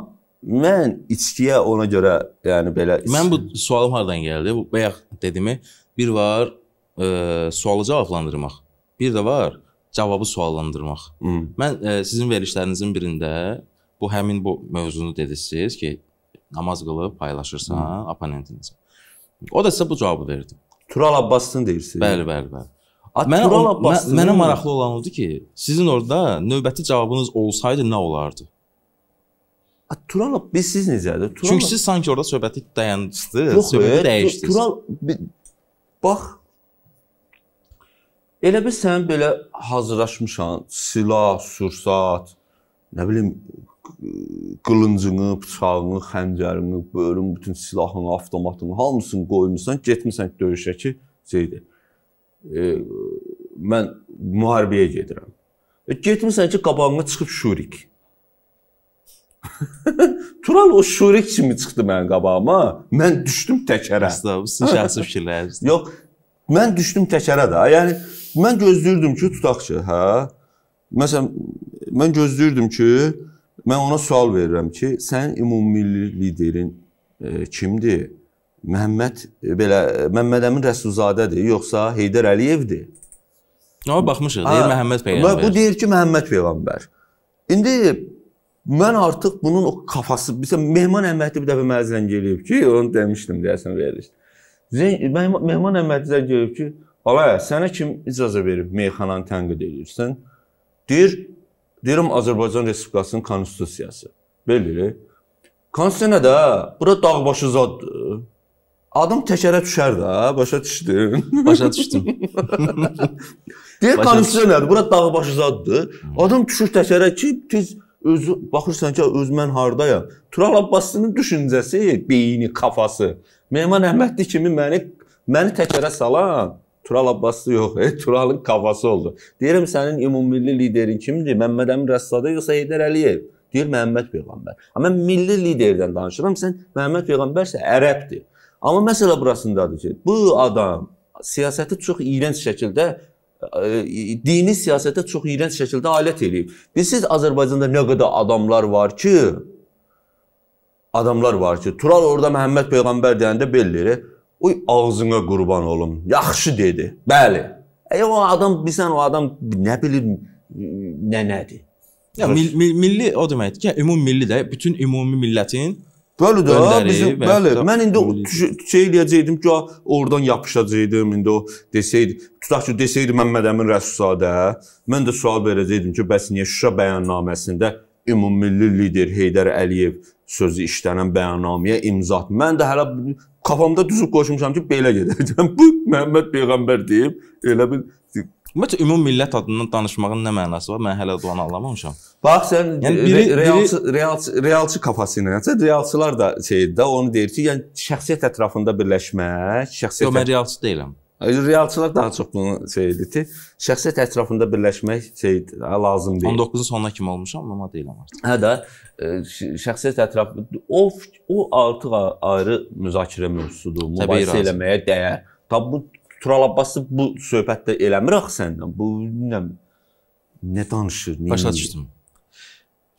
Mən içkiyə ona görə, yəni belə içki... Mən bu sualım hardan gəldi? Bu bayaq dedimi, bir var e, sualı cavablandırmaq. Bir də var cavabı suallandırmaq. Hmm. Mən e, sizin verilişlərinizin birində bu həmin bu mövzunu dediniz ki, namaz qılıb paylaşırsan hmm. oponentinizə. O da sizə bu cavabı verdi. Tural Abbasın deyirsiniz. Bəli, bəli, bəli. At, mənə, Tural Abbasın. Mənə maraqlı olan oldu ki, sizin orada növbəti cavabınız olsaydı nə olardı? Tural biz siz necədir? Tural Çünki siz sanki orada söhbəti dayandınız, söhbəti dəyişdiniz. Tural bax Elə bir sən belə hazırlaşmışsan, silah, sursat, nə bilim qılıncını, bıçağını, xəncərini, bölün bütün silahını, avtomatını hamısını qoymusan, getmisən döyüşə ki, şeydir. E, mən müharibəyə gedirəm. E, getmisən ki, qabağına çıxıb şurik. Tural o şuri kimi çıxdı mənim qabağıma. Mən düşdüm təkərə. Əstəğfirullah, sizin şəxsi fikirləriniz. Yox, mən düşdüm təkərə də. Yəni mən gözləyirdim ki, tutaq ki, hə. Məsələn, mən gözləyirdim ki, mən ona sual verirəm ki, sənin ümummilli liderin e, kimdir? Məhəmməd e, belə Məmməd Əmin Rəsulzadədir, yoxsa Heydər Əliyevdir? Amma baxmışıq, deyir Məhəmməd peyğəmbər. Bu deyir ki, Məhəmməd peyğəmbər. İndi Mən artıq bunun o kafası, məsələn, Mehman Əhmədi bir dəfə mənə zəng eləyib ki, onu demişdim deyəsən veriliş. Zəng Mehman Əhmədi zəng eləyib ki, "Ala, sənə kim icazə verib meyxananı tənqid edirsən?" Deyir, deyirəm Azərbaycan Respublikasının konstitusiyası. Belədir. Konstitusiya nə də? Bura dağbaşı zaddır. E, adam təkərə düşər də, başa düşdün? Başa düşdüm. Deyir konstitusiya nədir? Bura dağbaşı zaddır. Hmm. Adam düşür təkərə ki, tez özü baxırsan ki, öz mən hardayam. Tural Abbasının düşüncəsi, beyni, kafası Mehman Əhmədli kimi məni məni təkərə salan Tural Abbaslı yox, e, Turalın kafası oldu. Deyirəm sənin ümummilli liderin kimdir? Məmməd Əmin Rəssada yoxsa Heydər Əliyev? Deyir Məhəmməd Peyğəmbər. Amma mən milli liderdən danışıram. Sən Məhəmməd Peyğəmbərsə ərəbdir. Amma məsələ burasındadır ki, bu adam siyasəti çox iyrənc şəkildə dini siyasətə çox iyrənc şəkildə alət eləyib. Bilirsiniz Azərbaycanda nə qədər adamlar var ki, adamlar var ki, Tural orada Məhəmməd peyğəmbər deyəndə belləri, "Oy ağzına qurban olum, yaxşı dedi." Bəli. Ey o adam bilsən o adam nə bilir nə nədir? Ya mil, mil, milli o deməkdir ki, ümumi milli də bütün ümumi millətin Bəli də, bizim bəli. Mən indi o şey eləyəcəydim ki, oradan yapışacaqdım indi o desəydi. Tutaq ki, desəydi Məmməd Əmin Rəsulzadə, hə, mən də sual verəcəydim ki, bəs niyə Şuşa bəyannaməsində ümummilli lider Heydər Əliyev sözü işlənən bəyannaməyə imza atdı. Mən də hələ kafamda düzüb qoşmuşam ki, belə gedəcəm. Bu Məhəmməd peyğəmbər deyib elə bil Ümumiyyətlə ümum millət adından danışmağın nə mənası var? Mən hələ də onu anlamamışam. Bax sən yəni biri, realçı, biri... realçı, realçı kafası ilə. Yəni sən realçılar da şeydə onu deyir ki, yəni şəxsiyyət ətrafında birləşmək, şəxsiyyət Yox, mən realçı deyiləm. Realçılar daha çox bunu şey edir ki, şəxsiyyət ətrafında birləşmək şey lazım deyil. 19-un sonuna kimi olmuşam, amma deyiləm artıq. Hə də e, şəxsiyyət ətrafı o o artıq ayrı müzakirə mövzusudur. Mübahisə eləməyə dəyər. Tab bu Tural Abbası bu söhbətdə eləmir axı səndən. Bu nə nə danışır? Nə Başa düşdüm.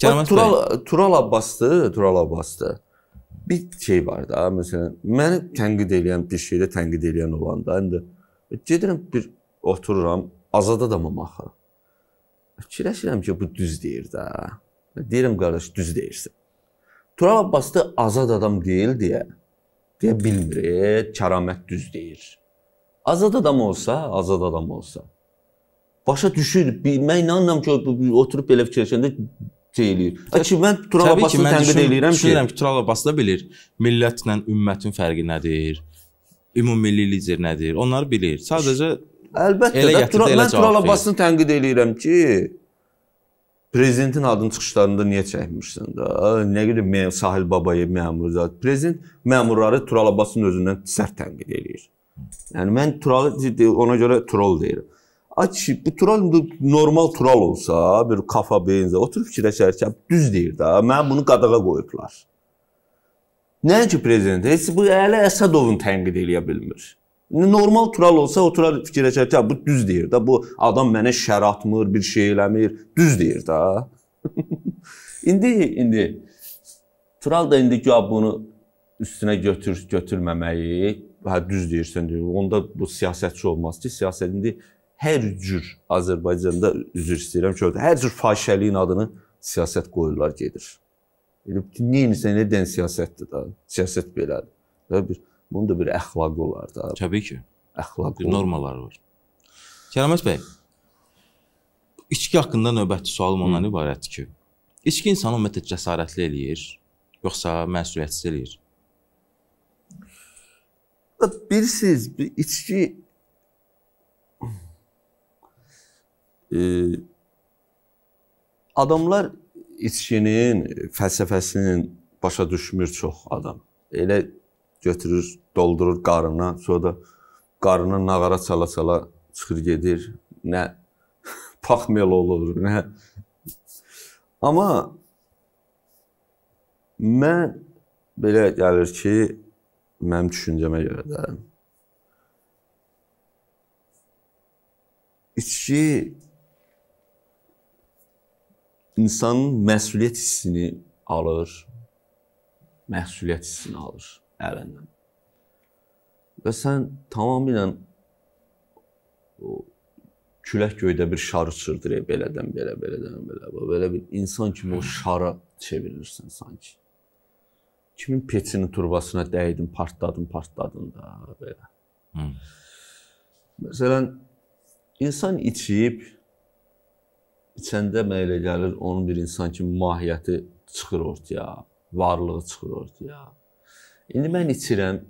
Kəramət Tural Tural Abbasdır, Tural Abbasdır. Bir şey var da, məsələn, məni tənqid edən bir şeydə tənqid edən olanda indi gedirəm bir otururam, azad adamam axı. Fikirləşirəm ki, bu düz deyir də. Deyirəm qardaş, düz deyirsən. Tural Abbas da azad adam deyil deyə deyə bilmir. Kəramət düz deyir. Azad adam olsa, azad adam olsa, başa düşür, mən inanıram ki, oturub belə fikirləşəndə şey eləyir. Ki mən Tural Abbasını tənqid eləyirəm ki, düşünürəm ki, Tural Abbas da bilir millətlə ümmətin fərqi nədir, ümummilli lider nədir, onları bilir. Sadəcə əlbəttə elə də Tural, mən Tural Abbasını tənqid eləyirəm ki, prezidentin adını çıxışlarında niyə çəkmişsən də? Nə qədər Sahil Babayev məmurdur. Prezident məmurları Tural Abbasın özündən sərt tənqid eləyir. Yəni mən troll ona görə troll deyirəm. Aç bu troll normal troll olsa, bir kafa beyinzə oturub fikirləşərkən düz deyir də. Mən bunu qadağa qoyublar. Nəinki prezident, heç bu Əli Əsədovun tənqid eləyə bilmir. Normal troll olsa oturar fikirləşərkən bu düz deyir də. Bu adam mənə şər atmır, bir şey eləmir, düz deyir də. indi indi Tural da indi guya bunu üstünə götür götürməməyi hə düz deyirsən, deyir. onda bu siyasətçi olmaz ki, siyasət indi hər cür Azərbaycanda üzr istəyirəm ki, hər cür fahişəliyin adını siyasət qoyurlar gedir. Elə neyinsə nədən siyasətdir da? Siyasət belədir. Və bir bunun da bir əxlaqı olar da. Təbii ki. Əxlaq normalar var. Kəraməz bəy, içki haqqında növbəti sualım ondan ibarətdir ki, içki insanı ümumiyyətlə cəsarətli eləyir, yoxsa məsuliyyətsiz eləyir? Bilirsiniz, içki e, adamlar içkinin fəlsəfəsinin başa düşmür çox adam. Elə götürür, doldurur qarına, sonra da qarına nağara çala-çala çıxır gedir. Nə paxmel olur, nə. Amma mən belə gəlir ki, mənim düşüncəmə görə də içki insanın məsuliyyət hissini alır. Məsuliyyət hissini alır əlindən. Və sən tamamilə külək göydə bir şarı çırdır, e, belədən belə, belədən belə, belə bir insan kimi o şara çevrilirsən sanki kimin peçinin turbasına dəydim, partladım, partladım da belə. Hı. Məsələn, insan içib içəndə mənə elə gəlir, onun bir insan kimi mahiyyəti çıxır ortaya, varlığı çıxır ortaya. İndi mən içirəm,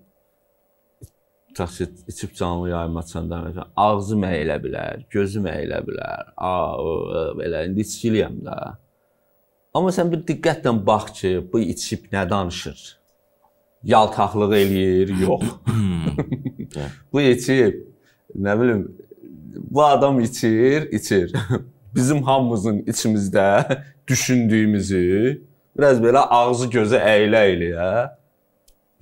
taksit içib canlı yayıma çəndə məsələn, ağzım əyilə bilər, gözüm əyilə bilər. A, belə indi içkiliyəm də. Hı Amma sən bir diqqətlə bax ki, bu içib nə danışır? Yaltaqlıq eləyir, yox. Hmm. bu içib, nə bilim, bu adam içir, içir. Bizim hamımızın içimizdə düşündüyümüzü biraz belə ağzı gözə əylə-əyləyə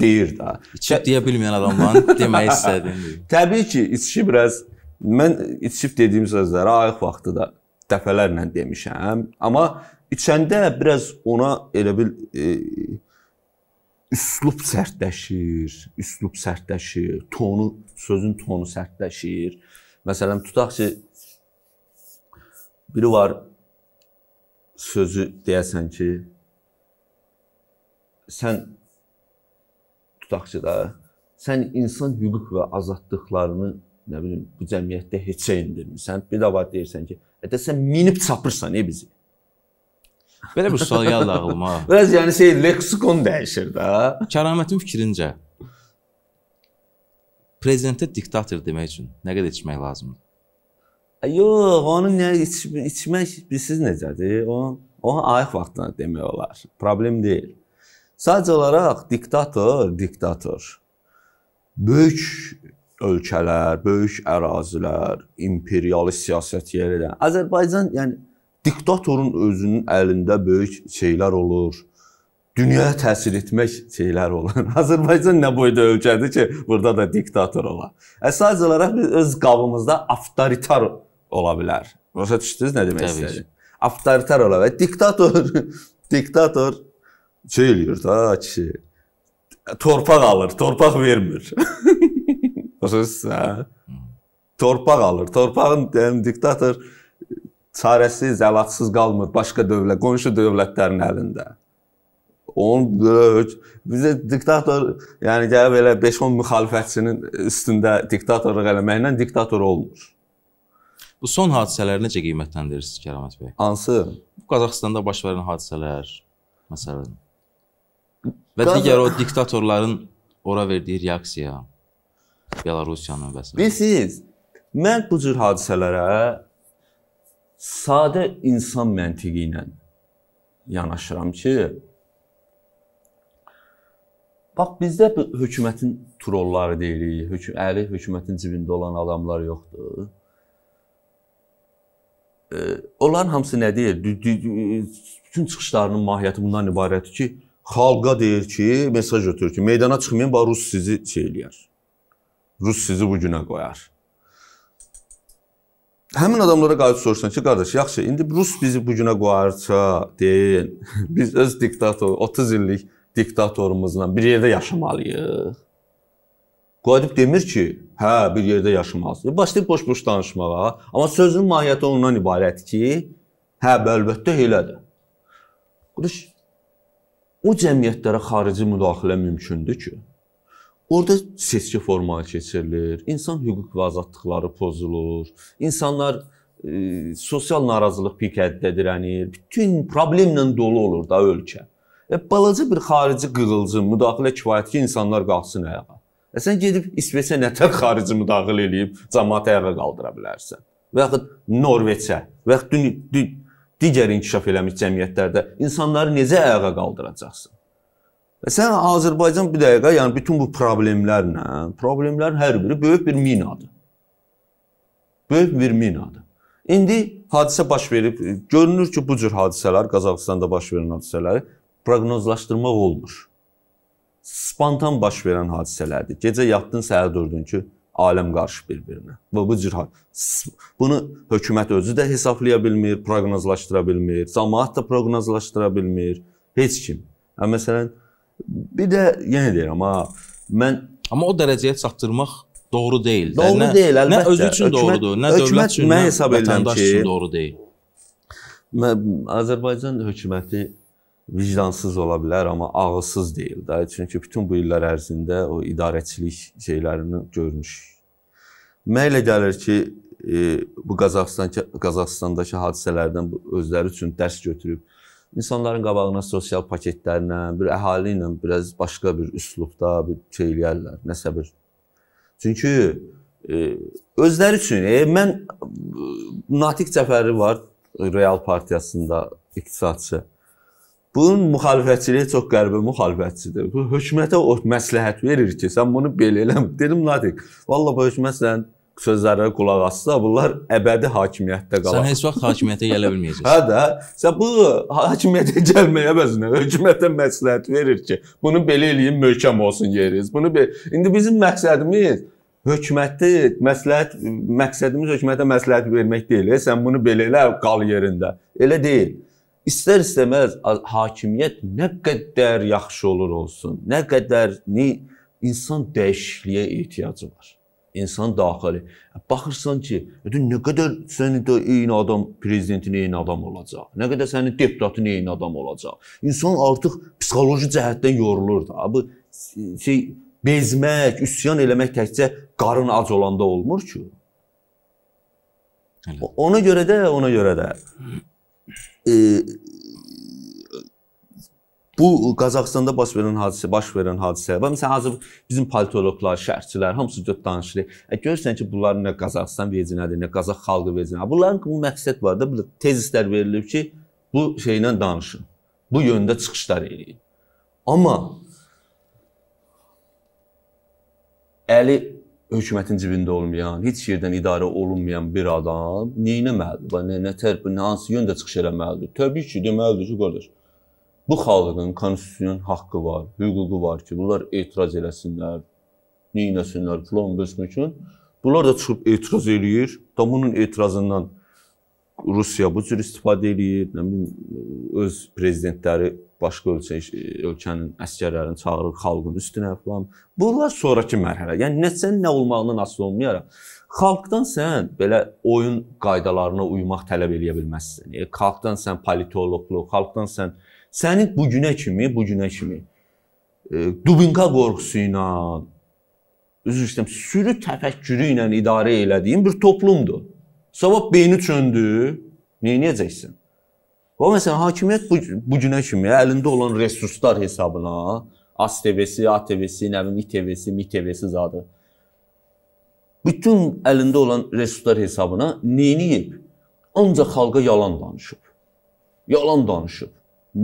deyir də. İçib deyə bilməyən adamların demək istədiyini. Təbii ki, içişi biraz mən içib dediyim sözləri ayıq vaxtı da dəfələrlə demişəm, amma içəndə biraz ona elə bil e, üslub sərtləşir, üslub sərtləşir, tonu, sözün tonu sərtləşir. Məsələn, tutaq ki biri var sözü deyəsən ki sən tutaq ki da sən insan hüquq və azadlıqlarını nə bilim bu cəmiyyətdə heçə endirmisən. Bir də var deyirsən ki, ədə sən minib çapırsan e bizi. Belə bir sual gəldi ağlıma. Biraz yəni şey leksikon dəyişir də. Kəramətin fikrincə prezidentə diktator demək üçün nə qədər içmək lazımdır? Yox, onu nə iç, içmək bilirsiniz necədir? O o ayıq vaxtında demək olar. Problem deyil. Sadəcə olaraq diktator, diktator. Böyük ölkələr, böyük ərazilər, imperialist siyasət yeridən. Azərbaycan yəni Diktatorun özünün əlində böyük şeylər olur. Dünyaya təsir etmək şeylər olur. Azərbaycan nə boyda ölkədir ki, burada da diktator ola. Əsas olaraq biz öz qabımızda avtoritar ola bilər. Başa düşdünüz nə demək istəyirəm? Avtoritar ola bilər. Diktator diktator şey eləyir da kişi. Torpaq alır, torpaq vermir. Başa düşürsən? Hə? Torpaq alır. Torpağın deyim yəni, diktator çarəsiz, əlacsız qalmır başqa dövlət, qonşu dövlətlərin əlində. Onun bizə diktator, yəni gəlib elə 5-10 müxalifətçinin üstündə diktatorluq eləməklə diktator olmur. Bu son hadisələri necə qiymətləndirirsiniz Kəramət bəy? Hansı? Bu Qazaxstanda baş verən hadisələr məsələn. Və Qaz digər o diktatorların ora verdiyi reaksiya Belarusiyanın və s. Bilirsiniz, mən bu cür hadisələrə sadə insan məntiqi ilə yanaşıram ki, bax bizdə bu hökumətin trolları deyirik, hökum əli hökumətin cibində olan adamlar yoxdur. E, onların hamısı nə deyir? Bütün çıxışlarının mahiyyəti bundan ibarətdir ki, xalqa deyir ki, mesaj ötürür ki, meydana çıxmayın, bax rus sizi şey eləyər. Rus sizi bu günə qoyar. Həmin adamlara qayıt soruşsan ki, qardaş, yaxşı, indi Rus bizi bu günə qoyarsa, deyin, biz öz diktator 30 illik diktatorumuzla bir yerdə yaşamalıyıq. Qoyub demir ki, hə, bir yerdə yaşamalısınız. Başlayıb boş-boş danışmağa, amma sözün mahiyyəti ondan ibarət ki, hə, əlbəttə elədir. Qardaş, o cəmiyyətlərə xarici müdaxilə mümkündür ki, Orada seçki formal keçirilir, insan hüquq və azadlıqları pozulur, insanlar e, sosial narazılıq pikətdə dirənir, bütün problemlə dolu olur da ölkə. Və balaca bir xarici qığılcım, müdaxilə kifayət ki, insanlar qalxsın ayağa. Və e, sən gedib İsveçə nətər xarici müdaxilə eləyib cəmaət ayağa qaldıra bilərsən? Və yaxud Norveçə, və yaxud digər inkişaf eləmiş cəmiyyətlərdə insanları necə ayağa qaldıracaqsan? Və e, sən Azərbaycan bir dəqiqə, yəni bütün bu problemlərlə, problemlərin hər biri böyük bir minadır. Böyük bir minadır. İndi hadisə baş verib, e, görünür ki, bu cür hadisələr, Qazaxıstanda baş verən hadisələri proqnozlaşdırmaq olmur. Spontan baş verən hadisələrdir. Gecə yatdın, səhər dördün ki, aləm qarışıb bir-birinə. Və bu cür bunu hökumət özü də hesablaya bilmir, proqnozlaşdıra bilmir, cəmaət də proqnozlaşdıra bilmir, heç kim. Hə məsələn, Bir də yenə yəni deyirəm ha, mən amma o dərəcəyə çatdırmaq doğru deyil. Doğru nə, deyil, əlbəttə. Nə özü üçün hökumət, doğrudur, nə dövlət üçün, mən hesab edirəm ki, üçün doğru deyil. Mən Azərbaycan hökuməti vicdansız ola bilər, amma ağılsız deyil də. Çünki bütün bu illər ərzində o idarəçilik şeylərini görmüşük. Mənə elə gəlir ki, e, bu Qazaxıstan Qazaxıstandakı hadisələrdən özləri üçün dərs götürüb insanların qabağına sosial paketlərlə, bir əhali ilə biraz başqa bir üslubda bir şey eləyərlər, nəsə bir. Çünki e, özləri üçün e, mən e, Natiq Cəfəri var Real partiyasında iqtisadçı. Bunun müxalifətçiliyi çox qəribə müxalifətçidir. Bu hökumətə o məsləhət verir ki, sən bunu belə eləmə. Dedim Natiq, vallah bu hökumət sənin sözlərinə qulaq assa, bunlar əbədi hakimiyyətdə qalar. Sən heç vaxt hakimiyyətə gələ bilməyəcəksən. hə də, sən bu hakimiyyətə gəlməyə əvəzinə hökumətə məsləhət verir ki, bunu belə eləyin, möhkəm olsun yeriniz. Bunu be indi bizim məqsədimiz hökuməti məsləhət məqsədimiz hökumətə məsləhət vermək deyil. E, sən bunu belə elə qal yerində. Elə deyil. İstər istəməz hakimiyyət nə qədər yaxşı olur olsun, nə qədər ni insan dəyişikliyə ehtiyacı var insan daxili. Baxırsan ki, nə qədər sənin də eyni adam prezidentin eyni adam olacaq. Nə qədər sənin deputatın eyni adam olacaq. İnsan artıq psixoloji cəhətdən yorulur da. Bu şey bezmək, üsyan eləmək təkcə qarın ac olanda olmur ki. Ona görə də, ona görə də e, bu Qazaxıstanda baş verən hadisə, baş verən hadisə və məsələn hazır bizim politoloqlar, şərhçilər hamısı dörd danışır. E, görürsən ki, bunların nə Qazaxıstan vecə nədir, nə Qazax xalqı vecə nədir. Bunların bu məqsəd var da, bu tezislər verilib ki, bu şeylə danışın. Bu yöndə çıxışlar eləyin. Amma əli hökumətin cibində olmayan, heç yerdən idarə olunmayan bir adam nə etməlidir? Nə nə tərəf, nə hansı yöndə çıxış eləməlidir? Təbii ki, deməlidir ki, qardaş, bu xalqın konstitusiyon haqqı var, hüququ var ki, bunlar etiraz eləsinlər, neyinəsinlər, filan bəsməkən. Bunlar da çıxıb etiraz eləyir. Da bunun etirazından Rusiya bu cür istifadə eləyir, nə bilim öz prezidentləri başqa ölkə ölkənin əskərlərini çağırır xalqın üstünə filan. Bunlar sonrakı mərhələ. Yəni nəçənin nə olmağından asılı olmayaraq xalqdan sən belə oyun qaydalarına uymaq tələb eləyə bilməzsən. Yəni xalqdan sən politoloqluq, xalqdan sən e, Səni bu günə kimi, bu günə kimi e, Dubinka qorxusu ilə üzr istəyirəm, sürü təfəkkürü ilə idarə elədiyin bir toplumdur. Sabah beyni çöndü, nə edəcəksən? Və məsələn hakimiyyət bu, bu günə kimi əlində olan resurslar hesabına ASTV-si, ATV-si, nə bilim ITV-si, MTV-si zadı. Bütün əlində olan resurslar hesabına nə edib? Ancaq xalqa yalan danışıb. Yalan danışıb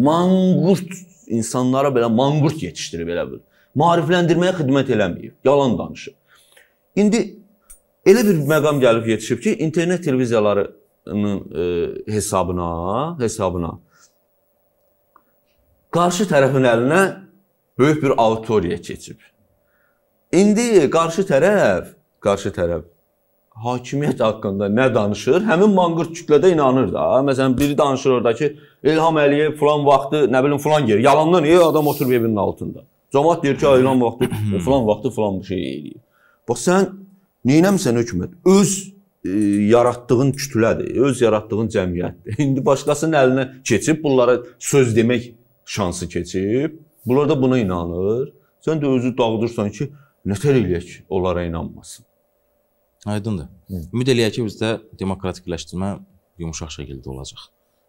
manqurt insanlara belə manqurt yetişdirib elə bil. Maarifləndirməyə xidmət eləməyib, yalan danışıb. İndi elə bir məqam gəlib yetişib ki, internet televiziyalarının e, hesabına, hesabına qarşı tərəfin əlinə böyük bir auditoriya keçib. İndi qarşı tərəf, qarşı tərəf hakimiyyət haqqında nə danışır, həmin manqurt kütlədə inanır da. Məsələn, biri danışır ordakı İlham Əliyev falan vaxtı, nə bilim falan yer. Yalandan ey adam oturub evinin altında. Cəmaət deyir ki, İlham vaxtı falan vaxtı falan bir şey eləyib. Bax sən neynəmisən hökumət? Öz e, yaratdığın kütlədir, öz yaratdığın cəmiyyətdir. İndi başqasının əlinə keçib bunlara söz demək şansı keçib. Bunlar da buna inanır. Sən də özü dağıdırsan ki, nətər eləyək onlara inanmasın. Aydındır. Hı. Ümid eləyək ki, bizdə demokratikləşdirmə yumşaq şəkildə olacaq.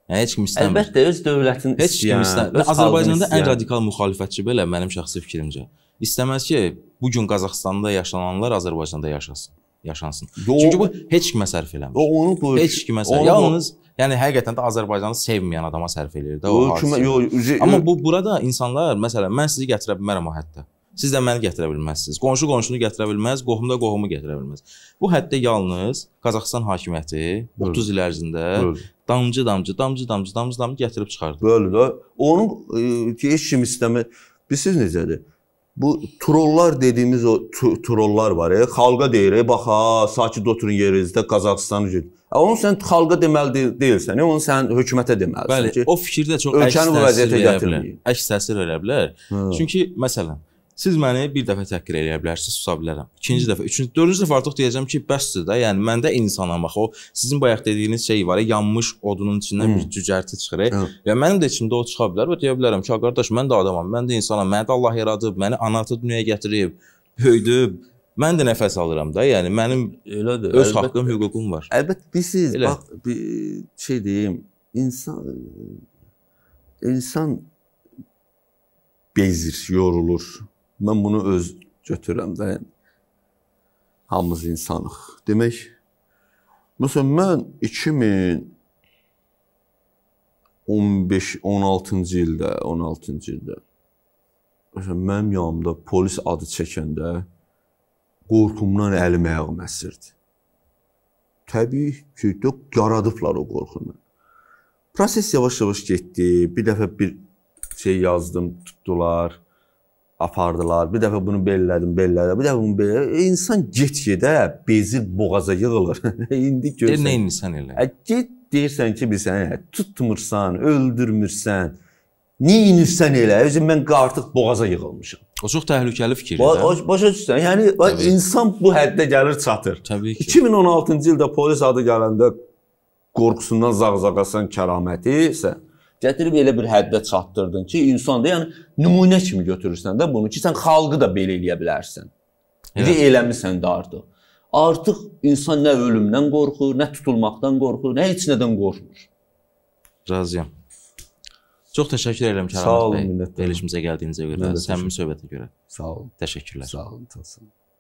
Yəni heç kim istəmir. Əlbəttə öz dövlətin heç istəyən, kim istəmir. Azərbaycanda istəyən. ən radikal müxalifətçi belə mənim şəxsi fikrimcə istəməz ki, bu gün Qazaxstanda yaşananlar Azərbaycanda yaşasın, yaşansın. Yo, Çünki bu heç kimə sərf eləmir. Yo, onu bu heç kimə sərf. Onu, Yalnız yəni həqiqətən də Azərbaycanı sevməyən adama sərf eləyir də o. Yo, kimi, yo, yo, amma bu burada insanlar, məsələn, mən sizi gətirə bilmərəm o hətta. Siz də məni gətirə bilməzsiniz. Qonşu qonşunu gətirə bilməz, qohumda qohumu gətirə bilməz. Bu həddə yalnız Qazaxıstan hakimiyyəti 30 il ərzində damcı damcı, damcı damcı, damcı damcı gətirib çıxardı. Bəli də. Onun e, heç kim istəmir. Bilirsiniz necədir? Bu trollar dediyimiz o trollar var ya, xalqa deyir, bax ha, sakit oturun yerinizdə Qazaxıstan üçün. E, onu sən xalqa deməli deyilsən, onu sən hökumətə deməlisən Bəli, ki, o fikir də çox ölkəni bu vəziyyətə gətirmir. Əks təsir verə bilər. Hı. Hə. Çünki məsələn, Siz məni bir dəfə təhqir eləyə bilərsiniz, susa bilərəm. İkinci dəfə, üçüncü, dördüncü dəfə artıq deyəcəm ki, bəsdir də. Yəni mən də insanam axı. O sizin bayaq dediyiniz şey var, yanmış odunun içindən hmm. bir cücərti çıxır. Hmm. Və mənim də içimdə o çıxa bilər və deyə bilərəm ki, qardaş, mən də adamam, mən də insanam, məni də Allah yaradıb, məni ana ata dünyaya gətirib, böyüdüb. Mən də nəfəs alıram da. Yəni mənim elədir. Öz əlbət, haqqım, hüququm var. Əlbəttə, bilirsiniz, Elə. bax bir şey deyim, insan insan bezir, yorulur Mən bunu öz götürürəm də. Hamımız insanıq. Demək, məsələn mən 2000 15 16-cı ildə, 16-cı ildə məsələn mənim yanımda polis adı çəkəndə qorxumdan əlim ayağım əsirdi. Təbii ki, də yaradıblar o qorxunu. Proses yavaş-yavaş getdi. Bir dəfə bir şey yazdım, tutdular apardılar. Bir dəfə bunu bellədim, bellədim. Bir dəfə bunu belə. E, insan get-gedə bezib boğaza yığılır. İndi görsən. E, nə insan elə? E, get deyirsən ki, bilsən, e, tutmursan, öldürmürsən. Neyinirsən elə? Özüm mən artıq boğaza yığılmışam. O çox təhlükəli fikirdir. Ba hə? Başa düşürsən? Yəni Təbii. insan bu həddə gəlir çatır. Təbii ki. 2016-cı ildə polis adı gələndə qorxusundan zağzağasan kəraməti isə Gətirib elə bir həddə çatdırdın ki, insan da yəni nümunə kimi götürürsən də bunu ki, sən xalqı da belə eləyə bilərsən. Bir evet. eləmisən də artıq. Artıq insan nə ölümdən qorxur, nə tutulmaqdan qorxur, nə heç nədən qorxmur. Razıyam. Çox təşəkkür edirəm Kərim bəy. Sağ olun, minnətdaram. Verilişimizə gəldiyinizə görə, səmimi söhbətə görə. Sağ olun. Təşəkkürlər. Sağ olun, təşəkkür.